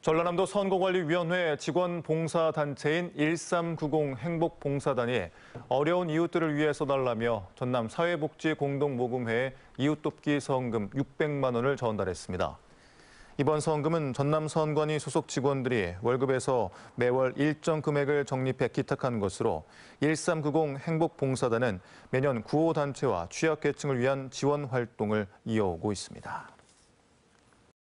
전라남도 선거관리위원회 직원 봉사단체인 1390 행복봉사단이 어려운 이웃들을 위해 써달라며 전남 사회복지공동모금회에 이웃돕기 성금 600만 원을 전달했습니다. 이번 성금은 전남 선관위 소속 직원들이 월급에서 매월 일정 금액을 적립해 기탁한 것으로 1390 행복봉사단은 매년 구호단체와 취약계층을 위한 지원 활동을 이어오고 있습니다.